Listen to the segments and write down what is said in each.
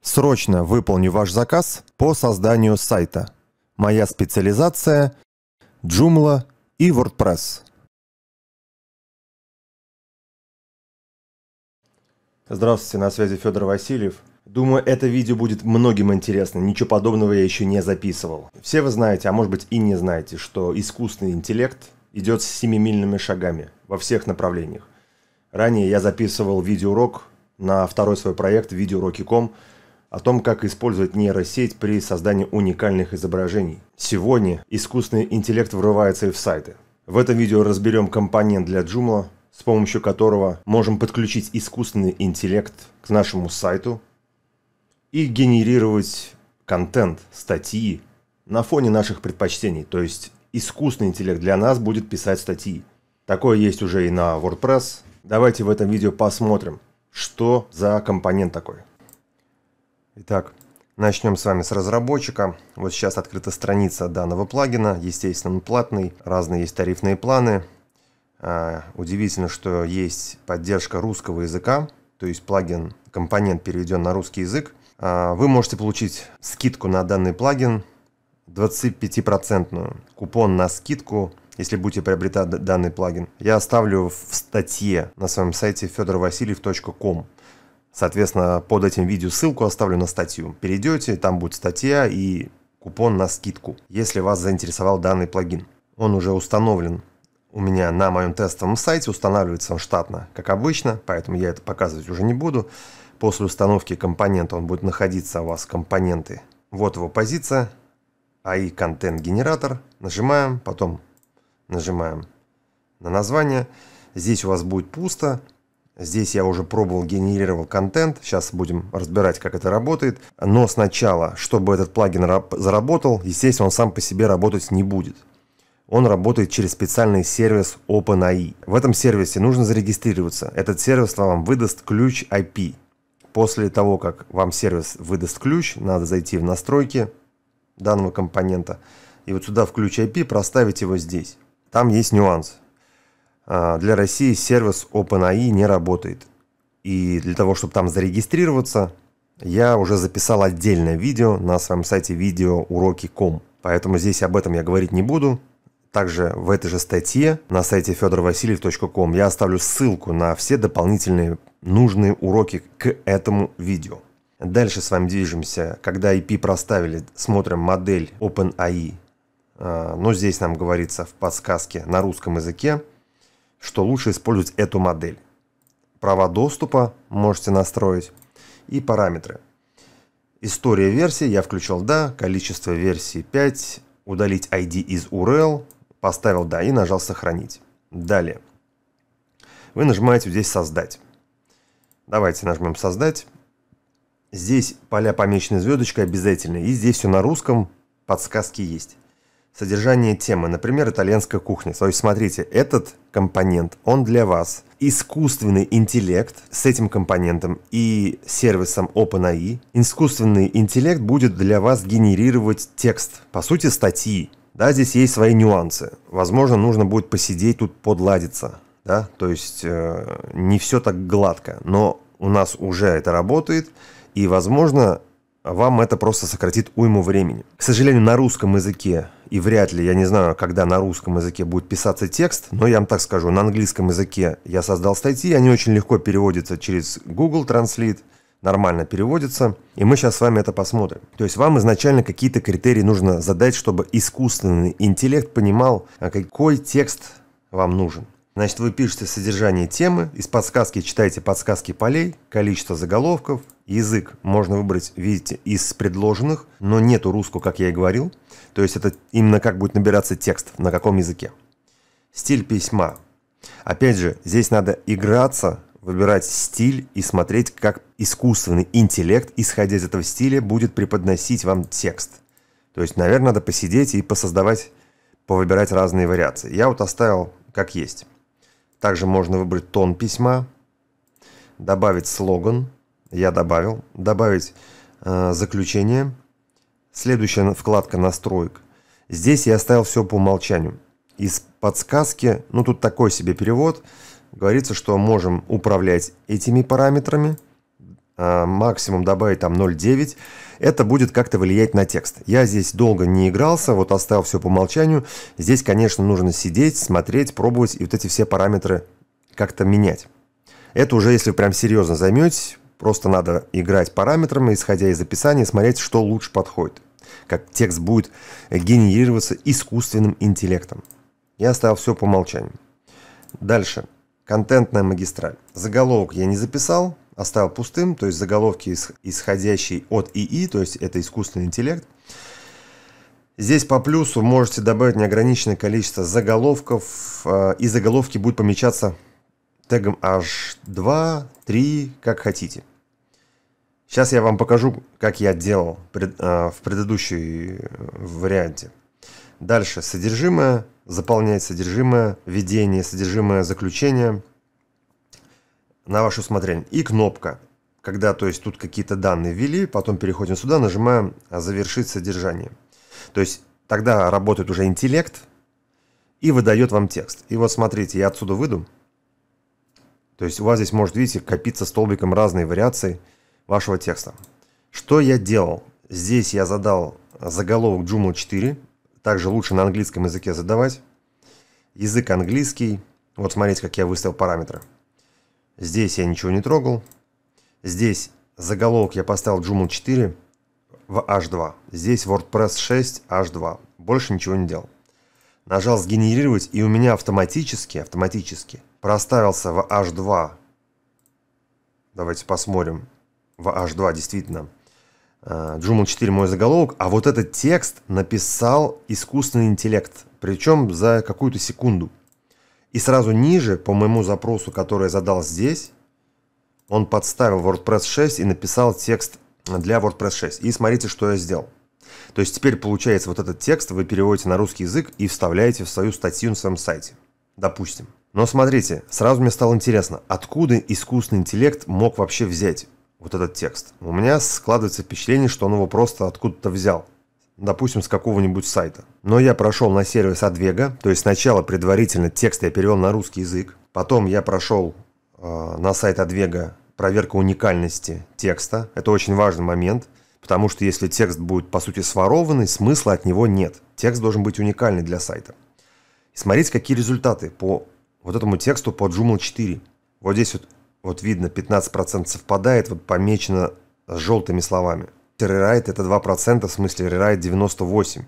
Срочно выполню ваш заказ по созданию сайта. Моя специализация – Joomla и WordPress. Здравствуйте, на связи Федор Васильев. Думаю, это видео будет многим интересно, ничего подобного я еще не записывал. Все вы знаете, а может быть и не знаете, что искусственный интеллект идет с семимильными шагами во всех направлениях. Ранее я записывал видеоурок на второй свой проект «Видеоуроки.ком», о том, как использовать нейросеть при создании уникальных изображений. Сегодня искусственный интеллект врывается и в сайты. В этом видео разберем компонент для Joomla, с помощью которого можем подключить искусственный интеллект к нашему сайту и генерировать контент, статьи на фоне наших предпочтений. То есть искусственный интеллект для нас будет писать статьи. Такое есть уже и на WordPress. Давайте в этом видео посмотрим, что за компонент такой. Итак, начнем с вами с разработчика. Вот сейчас открыта страница данного плагина. Естественно, он платный, разные есть тарифные планы. А, удивительно, что есть поддержка русского языка, то есть плагин, компонент переведен на русский язык. А, вы можете получить скидку на данный плагин 25-процентную. Купон на скидку если будете приобретать данный плагин. Я оставлю в статье на своем сайте fedorvasiliev.com. Соответственно, под этим видео ссылку оставлю на статью. Перейдете, там будет статья и купон на скидку, если вас заинтересовал данный плагин. Он уже установлен у меня на моем тестовом сайте, устанавливается он штатно, как обычно, поэтому я это показывать уже не буду. После установки компонента он будет находиться у вас компоненты. Вот его позиция, AI контент генератор. Нажимаем, потом нажимаем на название. Здесь у вас будет пусто, Здесь я уже пробовал, генерировал контент. Сейчас будем разбирать, как это работает. Но сначала, чтобы этот плагин заработал, естественно, он сам по себе работать не будет. Он работает через специальный сервис OpenAI. В этом сервисе нужно зарегистрироваться. Этот сервис вам выдаст ключ IP. После того, как вам сервис выдаст ключ, надо зайти в настройки данного компонента. И вот сюда в ключ IP проставить его здесь. Там есть нюанс. А, для России сервис OpenAI не работает. И для того, чтобы там зарегистрироваться, я уже записал отдельное видео на своем сайте видеоуроки.ком. Поэтому здесь об этом я говорить не буду. Также в этой же статье на сайте fedorvasiliev.com я оставлю ссылку на все дополнительные нужные уроки к этому видео. Дальше с вами движемся. Когда IP проставили, смотрим модель OpenAI. А, но здесь нам говорится в подсказке на русском языке – что лучше использовать эту модель. Права доступа можете настроить и параметры. История версии я включил «да», количество версии 5, удалить ID из URL, поставил «да» и нажал «сохранить». Далее. Вы нажимаете здесь «создать». Давайте нажмем «создать». Здесь поля помечены звездочкой обязательно, и здесь все на русском, подсказки есть содержание темы, например, итальянская кухня. То есть смотрите, этот компонент, он для вас. Искусственный интеллект с этим компонентом и сервисом OpenAI, искусственный интеллект будет для вас генерировать текст, по сути, статьи. Да, здесь есть свои нюансы. Возможно, нужно будет посидеть тут, подладиться. Да? То есть э, не все так гладко, но у нас уже это работает. И, возможно, вам это просто сократит уйму времени. К сожалению, на русском языке, и вряд ли, я не знаю, когда на русском языке будет писаться текст, но я вам так скажу, на английском языке я создал статьи, они очень легко переводятся через Google Translate, нормально переводится. И мы сейчас с вами это посмотрим. То есть вам изначально какие-то критерии нужно задать, чтобы искусственный интеллект понимал, а какой текст вам нужен. Значит, вы пишете содержание темы, из подсказки читаете подсказки полей, количество заголовков, язык можно выбрать, видите, из предложенных, но нету русского, как я и говорил. То есть это именно как будет набираться текст, на каком языке. Стиль письма. Опять же, здесь надо играться, выбирать стиль и смотреть, как искусственный интеллект, исходя из этого стиля, будет преподносить вам текст. То есть, наверное, надо посидеть и посоздавать, повыбирать разные вариации. Я вот оставил как есть. Также можно выбрать тон письма, добавить слоган, я добавил, добавить э, заключение. Следующая вкладка «Настроек». Здесь я оставил все по умолчанию. Из подсказки, ну тут такой себе перевод, говорится, что можем управлять этими параметрами – Э, максимум добавить там 0,9, это будет как-то влиять на текст. Я здесь долго не игрался, вот оставил все по умолчанию. Здесь, конечно, нужно сидеть, смотреть, пробовать и вот эти все параметры как-то менять. Это уже если прям серьезно займетесь, просто надо играть параметрами, исходя из описания, смотреть, что лучше подходит. Как текст будет генерироваться искусственным интеллектом. Я оставил все по умолчанию. Дальше. Контентная магистраль. Заголовок я не записал, оставил пустым, то есть заголовки, исходящие от ИИ, то есть это искусственный интеллект. Здесь по плюсу можете добавить неограниченное количество заголовков, э, и заголовки будут помечаться тегом H2, 3, как хотите. Сейчас я вам покажу, как я делал э, в предыдущей э, варианте. Дальше содержимое, заполнять содержимое, введение, содержимое заключения на ваше усмотрение. И кнопка, когда то есть тут какие-то данные ввели, потом переходим сюда, нажимаем а, «Завершить содержание». То есть тогда работает уже интеллект и выдает вам текст. И вот смотрите, я отсюда выйду. То есть у вас здесь может, видите, копиться столбиком разные вариации вашего текста. Что я делал? Здесь я задал заголовок Joomla 4. Также лучше на английском языке задавать. Язык английский. Вот смотрите, как я выставил параметры. Здесь я ничего не трогал. Здесь заголовок я поставил Joomla 4 в H2. Здесь WordPress 6 H2. Больше ничего не делал. Нажал «Сгенерировать», и у меня автоматически, автоматически проставился в H2. Давайте посмотрим. В H2 действительно. Э, Joomla 4 мой заголовок, а вот этот текст написал искусственный интеллект. Причем за какую-то секунду. И сразу ниже, по моему запросу, который я задал здесь, он подставил WordPress 6 и написал текст для WordPress 6. И смотрите, что я сделал. То есть теперь получается вот этот текст вы переводите на русский язык и вставляете в свою статью на своем сайте. Допустим. Но смотрите, сразу мне стало интересно, откуда искусственный интеллект мог вообще взять вот этот текст? У меня складывается впечатление, что он его просто откуда-то взял – допустим, с какого-нибудь сайта. Но я прошел на сервис Адвега, то есть сначала предварительно текст я перевел на русский язык, потом я прошел э, на сайт Адвега проверка уникальности текста. Это очень важный момент, потому что если текст будет, по сути, сворованный, смысла от него нет. Текст должен быть уникальный для сайта. И смотрите, какие результаты по вот этому тексту по Joomla 4. Вот здесь вот, вот видно, 15% совпадает, вот помечено с желтыми словами. Рерайт это 2%, в смысле рерайт 98.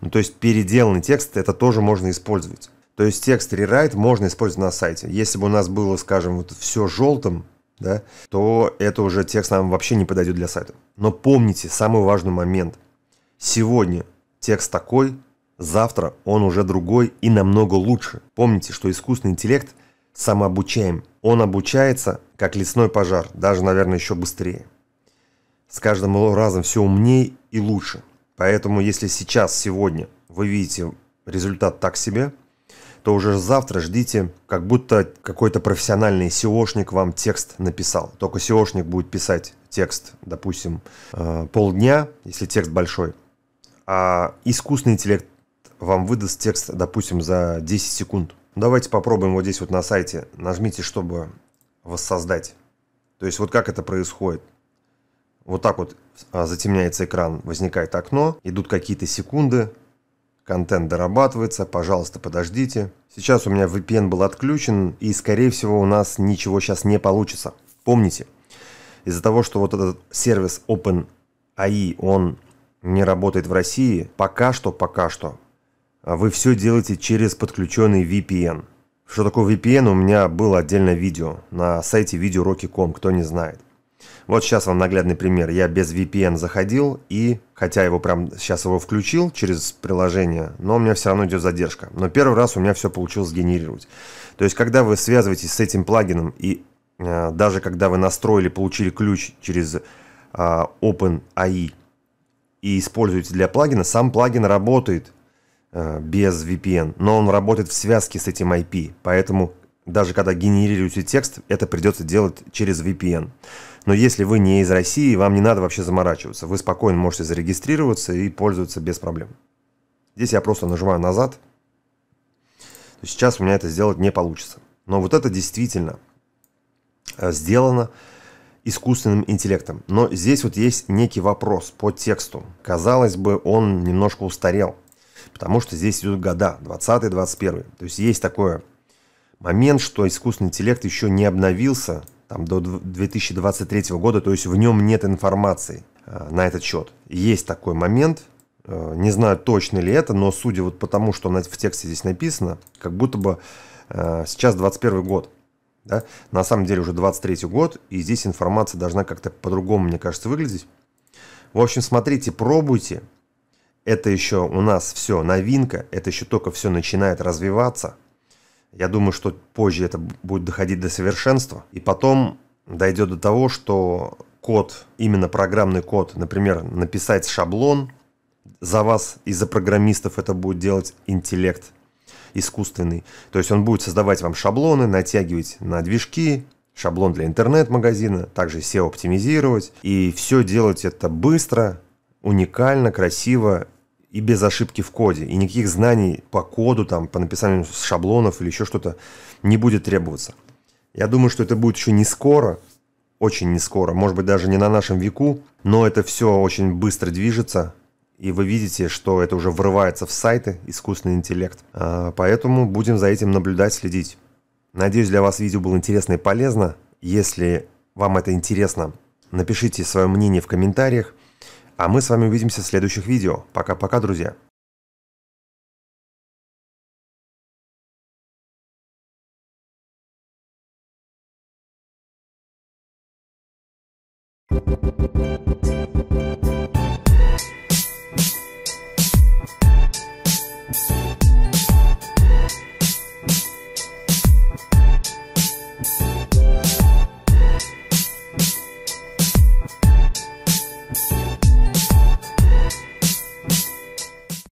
Ну, то есть переделанный текст это тоже можно использовать. То есть текст рерайт можно использовать на сайте. Если бы у нас было, скажем, вот все желтым, да, то это уже текст нам вообще не подойдет для сайта. Но помните самый важный момент. Сегодня текст такой, завтра он уже другой и намного лучше. Помните, что искусственный интеллект самообучаем. Он обучается, как лесной пожар, даже, наверное, еще быстрее. С каждым разом все умней и лучше. Поэтому если сейчас, сегодня вы видите результат так себе, то уже завтра ждите, как будто какой-то профессиональный SEOшник вам текст написал. Только SEOшник будет писать текст, допустим, э, полдня, если текст большой, а искусственный интеллект вам выдаст текст, допустим, за 10 секунд. Ну, давайте попробуем вот здесь вот на сайте. Нажмите, чтобы воссоздать. То есть вот как это происходит. Вот так вот а, затемняется экран, возникает окно, идут какие-то секунды, контент дорабатывается, пожалуйста, подождите. Сейчас у меня VPN был отключен, и, скорее всего, у нас ничего сейчас не получится. Помните, из-за того, что вот этот сервис OpenAI, он не работает в России, пока что, пока что, а, вы все делаете через подключенный VPN. Что такое VPN, у меня было отдельное видео на сайте видеоуроки.com, кто не знает. Вот сейчас вам наглядный пример. Я без VPN заходил, и хотя его прям сейчас его включил через приложение, но у меня все равно идет задержка. Но первый раз у меня все получилось генерировать. То есть, когда вы связываетесь с этим плагином, и э, даже когда вы настроили, получили ключ через э, OpenAI и используете для плагина, сам плагин работает э, без VPN, но он работает в связке с этим IP. Поэтому даже когда генерируете текст, это придется делать через VPN. Но если вы не из России, вам не надо вообще заморачиваться. Вы спокойно можете зарегистрироваться и пользоваться без проблем. Здесь я просто нажимаю назад. Сейчас у меня это сделать не получится. Но вот это действительно э, сделано искусственным интеллектом. Но здесь вот есть некий вопрос по тексту. Казалось бы, он немножко устарел, потому что здесь идут года 20-21. То есть есть такой момент, что искусственный интеллект еще не обновился там, до 2023 года, то есть в нем нет информации э, на этот счет. Есть такой момент, э, не знаю, точно ли это, но судя вот по тому, что в тексте здесь написано, как будто бы э, сейчас 21 год. Да? На самом деле уже 23 год, и здесь информация должна как-то по-другому, мне кажется, выглядеть. В общем, смотрите, пробуйте. Это еще у нас все новинка, это еще только все начинает развиваться – я думаю, что позже это будет доходить до совершенства. И потом дойдет до того, что код, именно программный код, например, написать шаблон, за вас и за программистов это будет делать интеллект искусственный. То есть он будет создавать вам шаблоны, натягивать на движки, шаблон для интернет-магазина, также SEO оптимизировать. И все делать это быстро, уникально, красиво и без ошибки в коде. И никаких знаний по коду, там, по написанию шаблонов или еще что-то не будет требоваться. Я думаю, что это будет еще не скоро, очень не скоро, может быть даже не на нашем веку, но это все очень быстро движется, и вы видите, что это уже врывается в сайты, искусственный интеллект. А, поэтому будем за этим наблюдать, следить. Надеюсь, для вас видео было интересно и полезно. Если вам это интересно, напишите свое мнение в комментариях – а мы с вами увидимся в следующих видео. Пока-пока, друзья. Thank you.